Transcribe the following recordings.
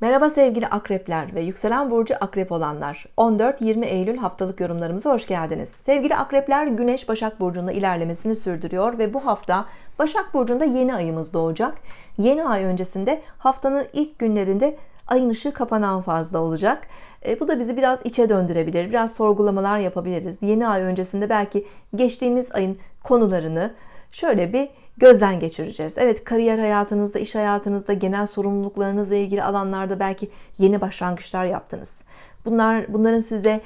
Merhaba sevgili akrepler ve yükselen burcu akrep olanlar. 14-20 Eylül haftalık yorumlarımıza hoş geldiniz. Sevgili akrepler Güneş Başak Burcu'nda ilerlemesini sürdürüyor ve bu hafta Başak Burcu'nda yeni ayımız doğacak. Yeni ay öncesinde haftanın ilk günlerinde ayın ışığı kapanan fazla olacak. E, bu da bizi biraz içe döndürebilir, biraz sorgulamalar yapabiliriz. Yeni ay öncesinde belki geçtiğimiz ayın konularını şöyle bir gözden geçireceğiz. Evet kariyer hayatınızda, iş hayatınızda, genel sorumluluklarınızla ilgili alanlarda belki yeni başlangıçlar yaptınız. Bunlar bunların size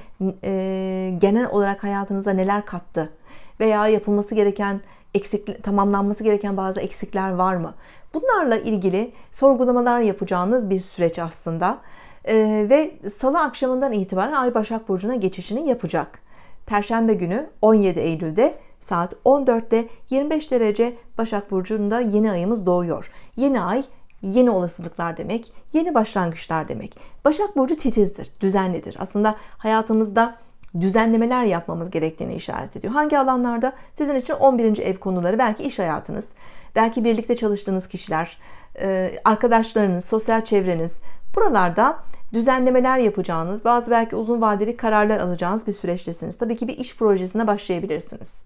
e, genel olarak hayatınıza neler kattı veya yapılması gereken eksik tamamlanması gereken bazı eksikler var mı? Bunlarla ilgili sorgulamalar yapacağınız bir süreç aslında. E, ve salı akşamından itibaren Ay Başak burcuna geçişini yapacak. Perşembe günü 17 Eylül'de Saat 14'te 25 derece Başak Burcu'nda yeni ayımız doğuyor. Yeni ay yeni olasılıklar demek, yeni başlangıçlar demek. Başak Burcu titizdir, düzenlidir. Aslında hayatımızda düzenlemeler yapmamız gerektiğini işaret ediyor. Hangi alanlarda? Sizin için 11. ev konuları, belki iş hayatınız, belki birlikte çalıştığınız kişiler, e, arkadaşlarınız, sosyal çevreniz. Buralarda düzenlemeler yapacağınız, bazı belki uzun vadeli kararlar alacağınız bir süreçtesiniz. Tabii ki bir iş projesine başlayabilirsiniz.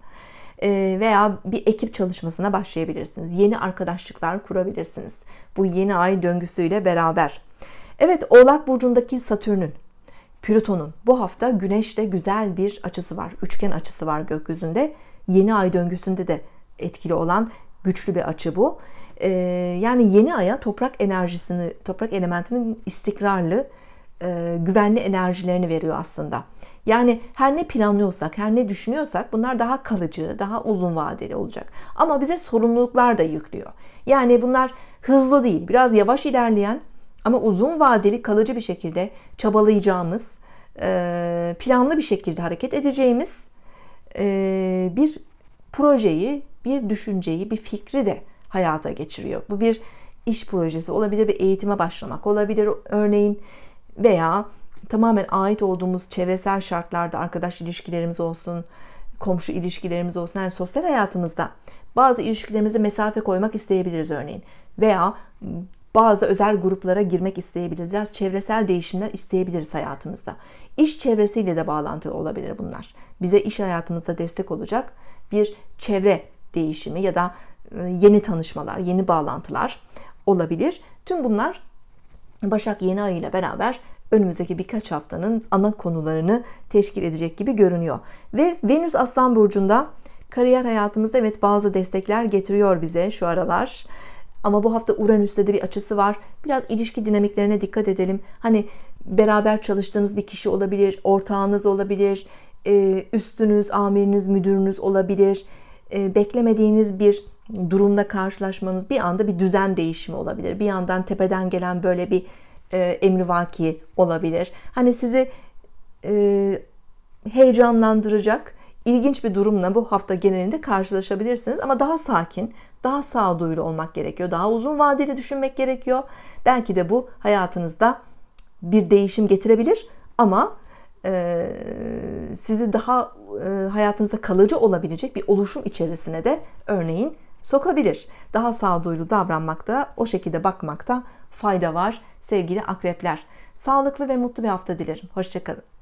Ee, veya bir ekip çalışmasına başlayabilirsiniz. Yeni arkadaşlıklar kurabilirsiniz. Bu yeni ay döngüsüyle beraber. Evet Oğlak Burcu'ndaki Satürn'ün, Plüton'un bu hafta Güneş'te güzel bir açısı var. Üçgen açısı var gökyüzünde. Yeni ay döngüsünde de etkili olan güçlü bir açı bu. Ee, yani yeni aya toprak enerjisini, toprak elementinin istikrarlı, e, güvenli enerjilerini veriyor aslında. Yani her ne planlıyorsak, her ne düşünüyorsak bunlar daha kalıcı, daha uzun vadeli olacak. Ama bize sorumluluklar da yüklüyor. Yani bunlar hızlı değil, biraz yavaş ilerleyen ama uzun vadeli kalıcı bir şekilde çabalayacağımız, e, planlı bir şekilde hareket edeceğimiz e, bir projeyi, bir düşünceyi, bir fikri de hayata geçiriyor. Bu bir iş projesi olabilir, bir eğitime başlamak olabilir. Örneğin veya tamamen ait olduğumuz çevresel şartlarda arkadaş ilişkilerimiz olsun, komşu ilişkilerimiz olsun, yani sosyal hayatımızda bazı ilişkilerimize mesafe koymak isteyebiliriz örneğin. Veya bazı özel gruplara girmek isteyebiliriz. Biraz çevresel değişimler isteyebiliriz hayatımızda. İş çevresiyle de bağlantılı olabilir bunlar. Bize iş hayatımızda destek olacak bir çevre değişimi ya da ıı, yeni tanışmalar, yeni bağlantılar olabilir. Tüm bunlar Başak yeni ay ile beraber önümüzdeki birkaç haftanın ana konularını teşkil edecek gibi görünüyor. Ve Venüs Aslan Burcu'nda kariyer hayatımızda evet bazı destekler getiriyor bize şu aralar. Ama bu hafta Uranüs'te de bir açısı var. Biraz ilişki dinamiklerine dikkat edelim. Hani beraber çalıştığınız bir kişi olabilir, ortağınız olabilir, e, üstünüz, amiriniz, müdürünüz olabilir. E, beklemediğiniz bir durumla karşılaşmanız bir anda bir düzen değişimi olabilir. Bir yandan tepeden gelen böyle bir e, emrivaki olabilir. Hani sizi e, heyecanlandıracak ilginç bir durumla bu hafta genelinde karşılaşabilirsiniz. Ama daha sakin, daha sağduyulu olmak gerekiyor. Daha uzun vadeli düşünmek gerekiyor. Belki de bu hayatınızda bir değişim getirebilir ama e, sizi daha e, hayatınızda kalıcı olabilecek bir oluşum içerisine de örneğin sokabilir. Daha sağduyulu davranmakta, o şekilde bakmakta fayda var sevgili akrepler. Sağlıklı ve mutlu bir hafta dilerim. Hoşçakalın.